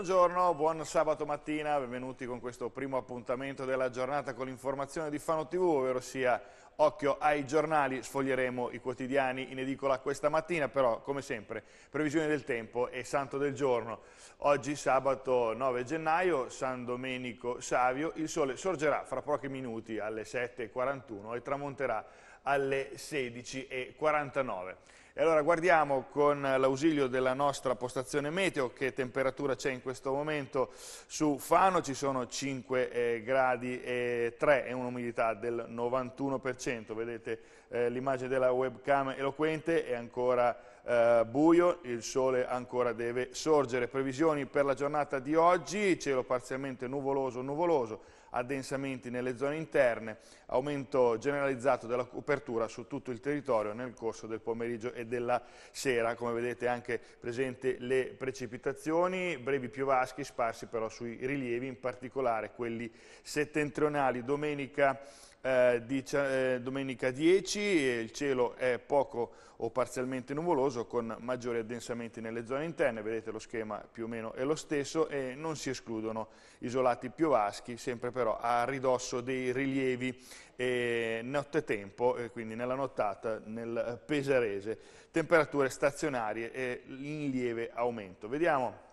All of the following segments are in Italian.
Buongiorno, buon sabato mattina, benvenuti con questo primo appuntamento della giornata con l'informazione di Fano TV, ovvero sia occhio ai giornali, sfoglieremo i quotidiani in edicola questa mattina, però come sempre previsioni del tempo e santo del giorno. Oggi sabato 9 gennaio, San Domenico Savio, il sole sorgerà fra pochi minuti alle 7.41 e tramonterà alle 16.49. E allora guardiamo con l'ausilio della nostra postazione meteo che temperatura c'è in questo momento su Fano, ci sono 5 eh, gradi e 3 e un'umidità del 91%, vedete eh, l'immagine della webcam eloquente è ancora eh, buio, il sole ancora deve sorgere. Previsioni per la giornata di oggi, cielo parzialmente nuvoloso, nuvoloso, addensamenti nelle zone interne, aumento generalizzato della copertura su tutto il territorio nel corso del pomeriggio e della sera, come vedete anche presente le precipitazioni, brevi piovaschi sparsi però sui rilievi, in particolare quelli settentrionali. Domenica eh, di, eh, domenica 10 il cielo è poco o parzialmente nuvoloso con maggiori addensamenti nelle zone interne, vedete lo schema più o meno è lo stesso e non si escludono isolati piovaschi, sempre però a ridosso dei rilievi eh, nottetempo, e quindi nella nottata nel Pesarese, temperature stazionarie in lieve aumento. Vediamo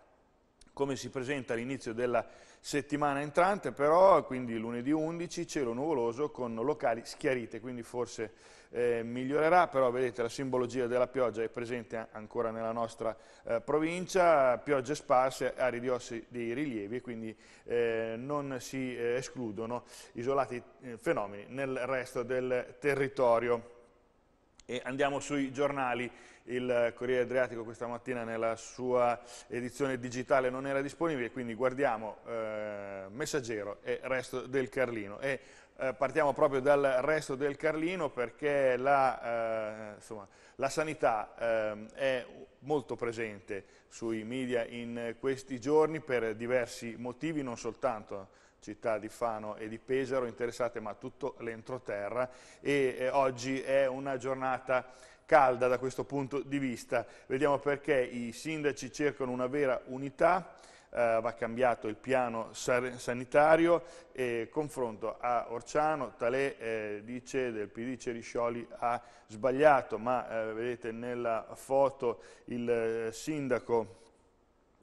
come si presenta l'inizio della Settimana entrante però, quindi lunedì 11, cielo nuvoloso con locali schiarite, quindi forse eh, migliorerà, però vedete la simbologia della pioggia è presente ancora nella nostra eh, provincia, piogge sparse, aree di ossi dei rilievi quindi eh, non si eh, escludono isolati eh, fenomeni nel resto del territorio. E andiamo sui giornali il Corriere Adriatico questa mattina nella sua edizione digitale non era disponibile, quindi guardiamo eh, Messaggero e Resto del Carlino. E, eh, partiamo proprio dal Resto del Carlino perché la, eh, insomma, la sanità ehm, è molto presente sui media in questi giorni per diversi motivi, non soltanto città di Fano e di Pesaro, interessate ma tutto l'entroterra e eh, oggi è una giornata calda da questo punto di vista. Vediamo perché i sindaci cercano una vera unità, eh, va cambiato il piano sanitario e confronto a Orciano, Talè eh, dice del PD Ceriscioli ha sbagliato, ma eh, vedete nella foto il eh, sindaco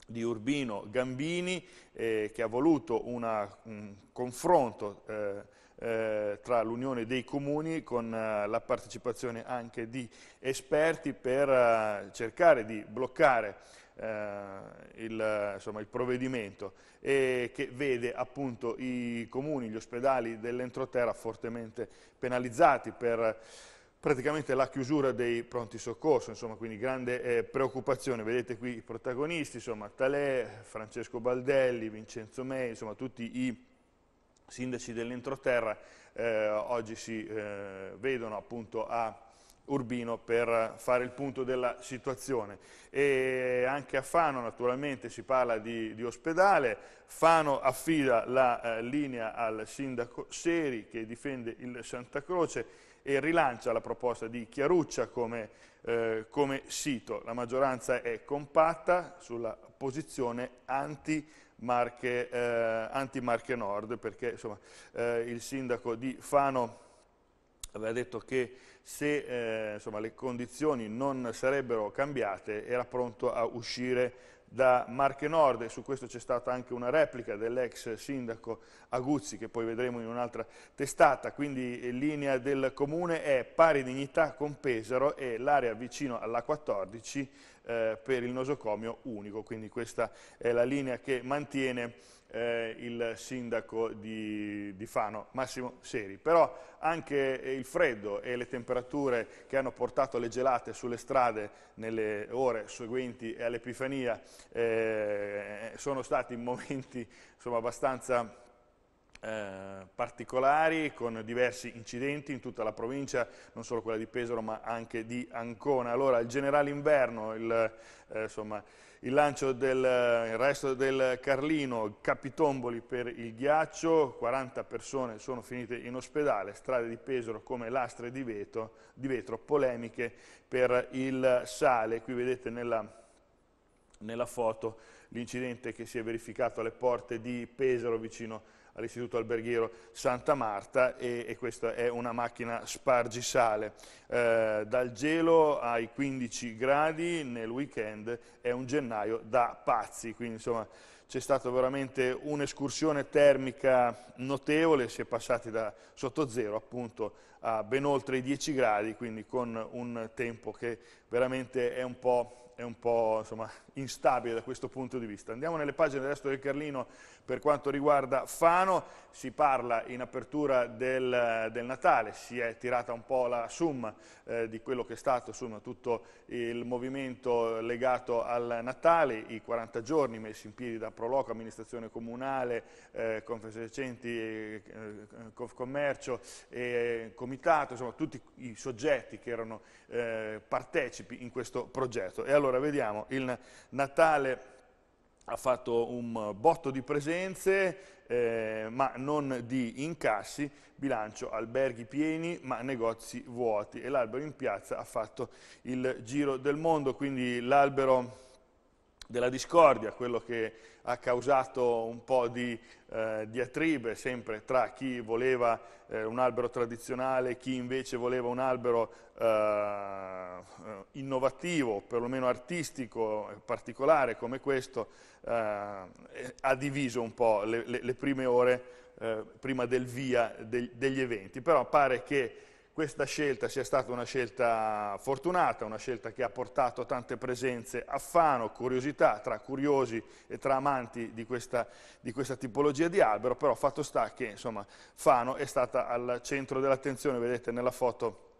di Urbino Gambini eh, che ha voluto una, un confronto eh, eh, tra l'Unione dei Comuni con eh, la partecipazione anche di esperti per eh, cercare di bloccare eh, il, insomma, il, provvedimento che vede appunto i comuni, gli ospedali dell'entroterra fortemente penalizzati per praticamente la chiusura dei pronti soccorso, insomma, quindi grande eh, preoccupazione. Vedete qui i protagonisti, insomma, Talè, Francesco Baldelli, Vincenzo Mei, insomma, tutti i sindaci dell'entroterra eh, oggi si eh, vedono appunto a Urbino per fare il punto della situazione. E anche a Fano naturalmente si parla di, di ospedale, Fano affida la eh, linea al sindaco Seri che difende il Santa Croce, e rilancia la proposta di Chiaruccia come, eh, come sito. La maggioranza è compatta sulla posizione anti Marche, eh, anti Marche Nord, perché insomma, eh, il sindaco di Fano aveva detto che se eh, insomma, le condizioni non sarebbero cambiate era pronto a uscire da Marche Nord e su questo c'è stata anche una replica dell'ex sindaco Aguzzi che poi vedremo in un'altra testata, quindi eh, linea del comune è pari dignità con Pesaro e l'area vicino alla 14 eh, per il nosocomio unico, quindi questa è la linea che mantiene eh, il sindaco di, di, Fano, Massimo Seri. Però anche il freddo e le temperature che hanno portato le gelate sulle strade nelle ore seguenti all'Epifania eh, sono stati momenti insomma, abbastanza eh, particolari con diversi incidenti in tutta la provincia, non solo quella di Pesaro ma anche di Ancona. Allora il generale inverno, il, eh, insomma, il lancio del eh, il resto del Carlino, capitomboli per il ghiaccio, 40 persone sono finite in ospedale, strade di Pesaro come lastre di vetro, di vetro polemiche per il sale. Qui vedete nella, nella foto l'incidente che si è verificato alle porte di Pesaro vicino all'istituto alberghiero Santa Marta e, e, questa è una macchina spargisale. Eh, dal gelo ai 15 gradi nel weekend è un gennaio da pazzi, quindi insomma c'è stata veramente un'escursione termica notevole, si è passati da sotto zero appunto a ben oltre i 10 gradi, quindi con un tempo che veramente è un po' è un po' insomma, instabile da questo punto di vista. Andiamo nelle pagine del resto del Carlino per quanto riguarda Fano, si parla in apertura del, del Natale, si è tirata un po' la summa eh, di quello che è stato insomma, tutto il movimento legato al Natale, i 40 giorni messi in piedi da Proloco, amministrazione comunale, eh, Confesercenti, eh, eh Confcommercio e Comitato, insomma tutti i soggetti che erano eh, partecipi in questo progetto. E allora vediamo il Natale ha fatto un botto di presenze, eh, ma non di incassi, bilancio alberghi pieni ma negozi vuoti e l'albero in piazza ha fatto il giro del mondo, quindi l'albero della discordia, quello che ha causato un po' di eh, diatribe sempre tra chi voleva eh, un albero tradizionale, e chi invece voleva un albero eh, innovativo, perlomeno artistico, particolare come questo, eh, ha diviso un po' le, le, le prime ore eh, prima del via de, degli eventi. Però pare che questa scelta sia stata una scelta fortunata, una scelta che ha portato tante presenze a Fano, curiosità tra curiosi e tra amanti di questa, di questa tipologia di albero, però fatto sta che insomma, Fano è stata al centro dell'attenzione, vedete nella foto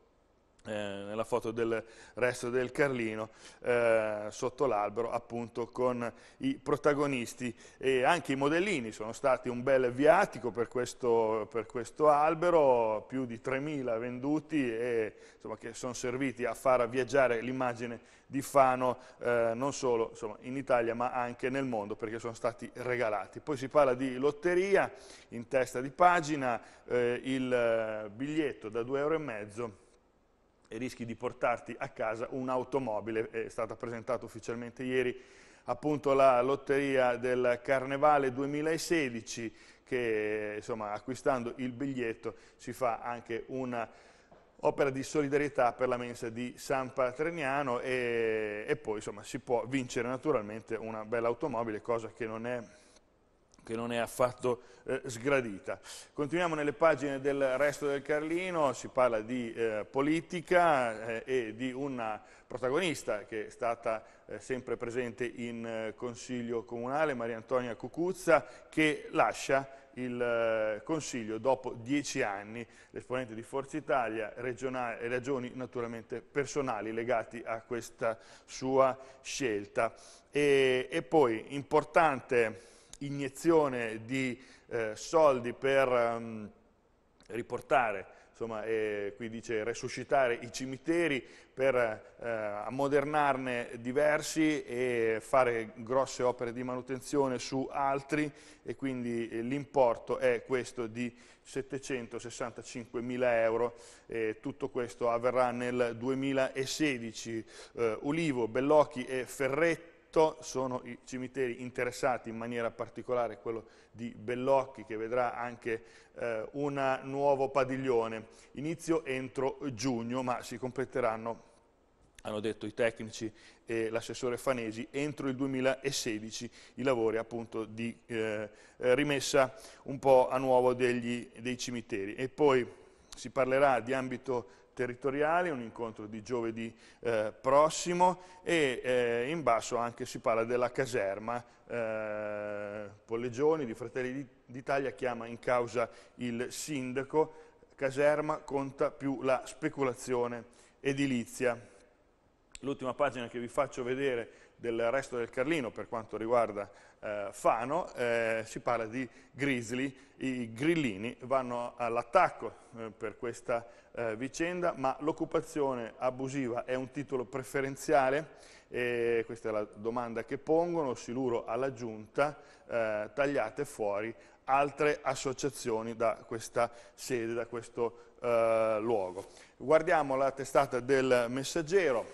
eh, nella foto del resto del Carlino, eh, sotto l'albero appunto con i protagonisti e anche i modellini sono stati un bel viatico per questo, per questo albero, più di 3.000 venduti e insomma, che sono serviti a far viaggiare l'immagine di Fano eh, non solo insomma, in Italia ma anche nel mondo perché sono stati regalati. Poi si parla di lotteria, in testa di pagina eh, il eh, biglietto da 2,5 euro e rischi di portarti a casa un'automobile, è stata presentata ufficialmente ieri appunto la lotteria del Carnevale 2016 che insomma, acquistando il biglietto si fa anche un'opera di solidarietà per la mensa di San Patrignano e, e poi insomma, si può vincere naturalmente una bella automobile, cosa che non è che non è affatto eh, sgradita. Continuiamo nelle pagine del resto del Carlino, si parla di eh, politica eh, e di una protagonista che è stata eh, sempre presente in eh, Consiglio Comunale, Maria Antonia Cucuzza, che lascia il eh, Consiglio dopo dieci anni, l'esponente di Forza Italia, ragioni naturalmente personali legate a questa sua scelta. E, e poi importante iniezione di eh, soldi per um, riportare, insomma, eh, qui dice resuscitare i cimiteri per eh, ammodernarne diversi e fare grosse opere di manutenzione su altri e quindi eh, l'importo è questo di 765 mila euro, e tutto questo avverrà nel 2016. Eh, Ulivo, Bellocchi e Ferretti To sono i cimiteri interessati, in maniera particolare quello di Bellocchi, che vedrà anche eh, un nuovo padiglione. Inizio entro giugno, ma si completeranno hanno detto i tecnici e l'assessore Fanesi, entro il 2016 i lavori appunto di eh, rimessa un po' a nuovo degli, dei cimiteri. E poi si parlerà di ambito territoriali, un incontro di giovedì eh, prossimo e eh, in basso anche si parla della caserma. Eh, Pollegioni di Fratelli d'Italia chiama in causa il sindaco, caserma conta più la speculazione edilizia. L'ultima pagina che vi faccio vedere del resto del Carlino per quanto riguarda eh, Fano, eh, si parla di grizzly, i grillini vanno all'attacco eh, per questa eh, vicenda, ma l'occupazione abusiva è un titolo preferenziale, questa è la domanda che pongono, siluro alla giunta, eh, tagliate fuori altre associazioni da questa sede, da questo eh, luogo. Guardiamo la testata del messaggero,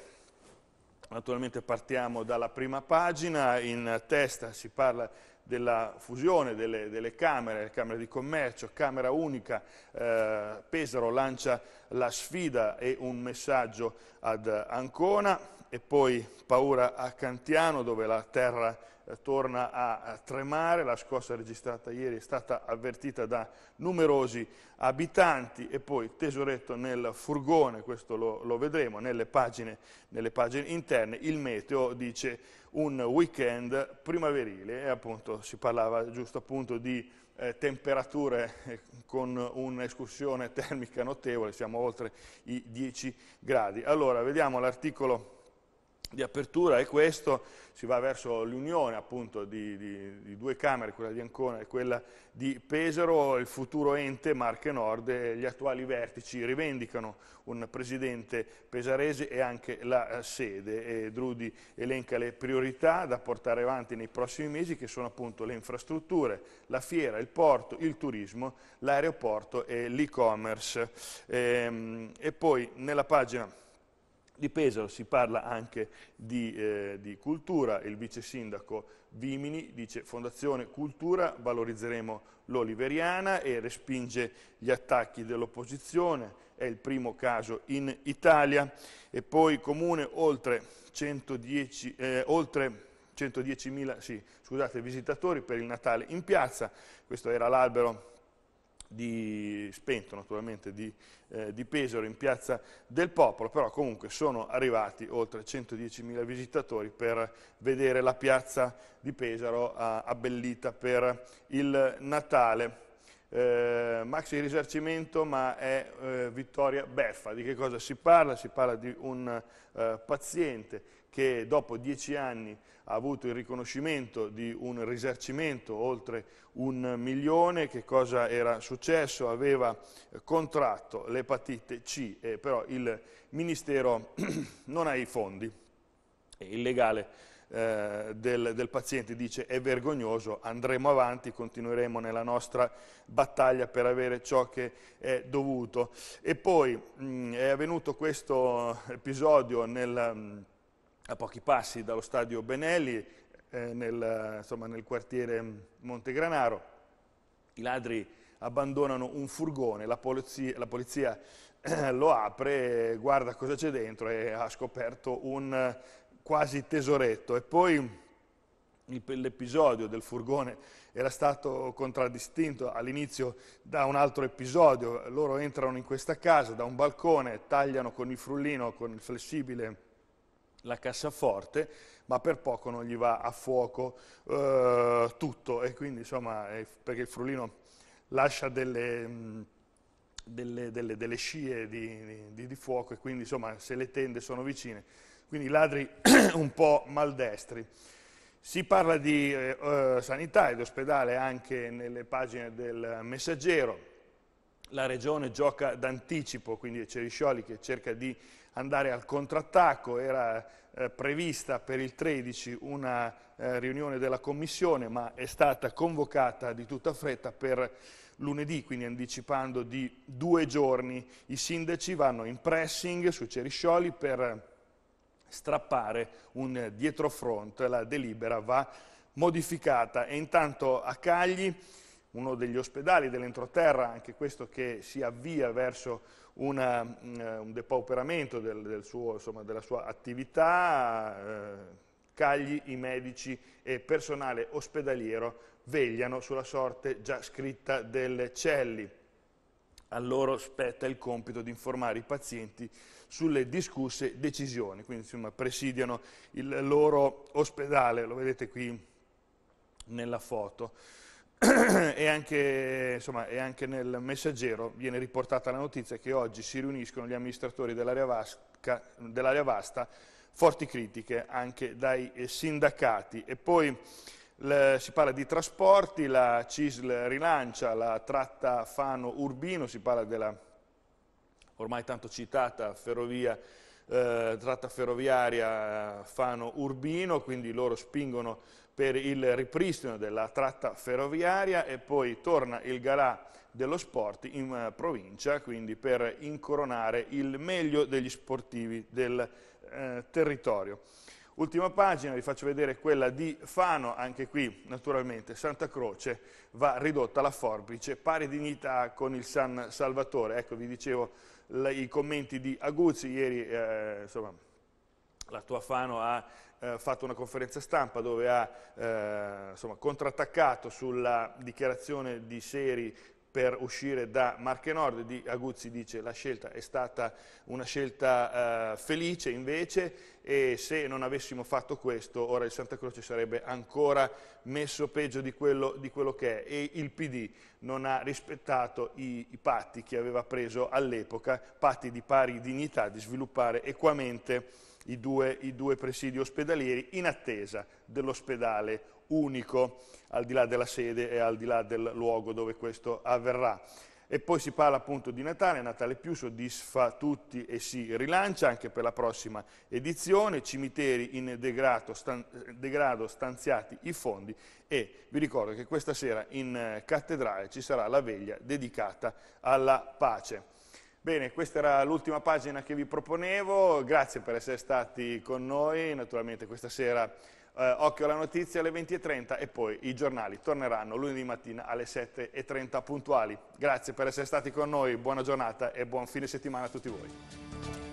Naturalmente partiamo dalla prima pagina, in testa si parla della fusione delle, delle Camere, Camera di Commercio, Camera Unica, eh, Pesaro lancia la sfida e un messaggio ad Ancona, e poi paura a Cantiano dove la terra eh, torna a tremare, la scossa registrata ieri è stata avvertita da numerosi abitanti e poi tesoretto nel furgone, questo lo, lo vedremo nelle pagine, nelle pagine, interne, il meteo dice un weekend primaverile e appunto si parlava giusto appunto di eh, temperature eh, con un'escursione termica notevole, siamo oltre i 10 gradi. Allora, vediamo l'articolo di apertura è questo, si va verso l'unione appunto di, di, di, due Camere, quella di Ancona e quella di Pesaro, il futuro ente Marche Nord e gli attuali vertici rivendicano un presidente pesarese e anche la eh, sede. E Drudi elenca le priorità da portare avanti nei prossimi mesi che sono appunto le infrastrutture, la fiera, il porto, il turismo, l'aeroporto e l'e-commerce. E, ehm, e poi nella pagina di Pesaro si parla anche di, eh, di cultura, il vice sindaco Vimini dice fondazione cultura, valorizzeremo l'oliveriana e respinge gli attacchi dell'opposizione, è il primo caso in Italia e poi comune oltre 110, eh, oltre 110.000 sì, visitatori per il Natale in piazza, questo era l'albero di, spento naturalmente di, eh, di, Pesaro in piazza del popolo, però comunque sono arrivati oltre 110.000 visitatori per vedere la piazza di Pesaro eh, abbellita per il Natale eh, maxi risarcimento ma è eh, vittoria beffa. Di che cosa si parla? Si parla di un eh, paziente che dopo dieci anni ha avuto il riconoscimento di un risarcimento oltre un milione, che cosa era successo? Aveva eh, contratto l'epatite C, eh, però il Ministero non ha i fondi, il legale eh, del, del, paziente dice è vergognoso, andremo avanti, continueremo nella nostra battaglia per avere ciò che è dovuto. E poi mh, mm, è avvenuto questo episodio nel, mm, a pochi passi dallo stadio Benelli, eh, nel, insomma, nel quartiere Montegranaro. I ladri abbandonano un furgone, la polizia, la polizia eh, lo apre, guarda cosa c'è dentro e ha scoperto un quasi tesoretto. E poi l'episodio del furgone era stato contraddistinto all'inizio da un altro episodio. Loro entrano in questa casa da un balcone, tagliano con il frullino, con il flessibile, la cassaforte, ma per poco non gli va a fuoco eh, tutto. E quindi, insomma, perché il frullino lascia delle... Mh, delle, delle, delle scie di, di, di fuoco e quindi insomma se le tende sono vicine quindi ladri un po' maldestri. Si parla di eh, eh, sanità ed ospedale anche nelle pagine del messaggero, la regione gioca d'anticipo, quindi è Ceriscioli che cerca di andare al contrattacco, era eh, prevista per il 13 una eh, riunione della commissione ma è stata convocata di tutta fretta per lunedì, quindi anticipando di due giorni. I sindaci vanno in pressing su Ceriscioli per strappare un dietrofront, la delibera va modificata e intanto a Cagli uno degli ospedali dell'entroterra, anche questo che si avvia verso una, eh, un depauperamento del, del suo, insomma, della sua attività, eh, Cagli, i medici e personale ospedaliero vegliano sulla sorte già scritta delle celli a loro spetta il compito di informare i pazienti sulle discusse decisioni, quindi insomma presidiano il loro ospedale, lo vedete qui nella foto. e, anche, insomma, e, anche, nel messaggero viene riportata la notizia che oggi si riuniscono gli amministratori dell'area dell vasta, forti critiche anche dai eh, sindacati. E poi le, si parla di trasporti, la CISL rilancia la tratta Fano-Urbino, si parla della ormai tanto citata ferrovia, eh, tratta ferroviaria Fano-Urbino, quindi loro spingono per il ripristino della tratta ferroviaria e poi torna il galà dello sport in eh, provincia, quindi per incoronare il meglio degli sportivi del eh, territorio. Ultima pagina, vi faccio vedere quella di Fano, anche qui naturalmente Santa Croce va ridotta alla forbice, pari dignità con il San Salvatore. Ecco, vi dicevo i commenti di Aguzzi, ieri eh, insomma, la tua Fano ha eh, fatto una conferenza stampa dove ha eh, insomma, contrattaccato sulla dichiarazione di Seri per uscire da Marche Nord, di Aguzzi dice la scelta è stata una scelta eh, felice invece e se non avessimo fatto questo ora il Santa Croce sarebbe ancora messo peggio di quello, di quello che è e il PD non ha rispettato i, i patti che aveva preso all'epoca, patti di pari dignità, di sviluppare equamente i due, i due presidi ospedalieri in attesa dell'ospedale unico, al di là della sede e al di là del luogo dove questo avverrà. E poi si parla appunto di Natale, Natale più soddisfa tutti e si rilancia anche per la prossima edizione, cimiteri in degrado, stan degrado stanziati i fondi e vi ricordo che questa sera in eh, cattedrale ci sarà la veglia dedicata alla pace. Bene, questa era l'ultima pagina che vi proponevo, grazie per essere stati con noi, naturalmente questa sera eh, occhio alla notizia alle 20.30 e poi i giornali torneranno lunedì mattina alle 7.30 puntuali. Grazie per essere stati con noi, buona giornata e buon fine settimana a tutti voi.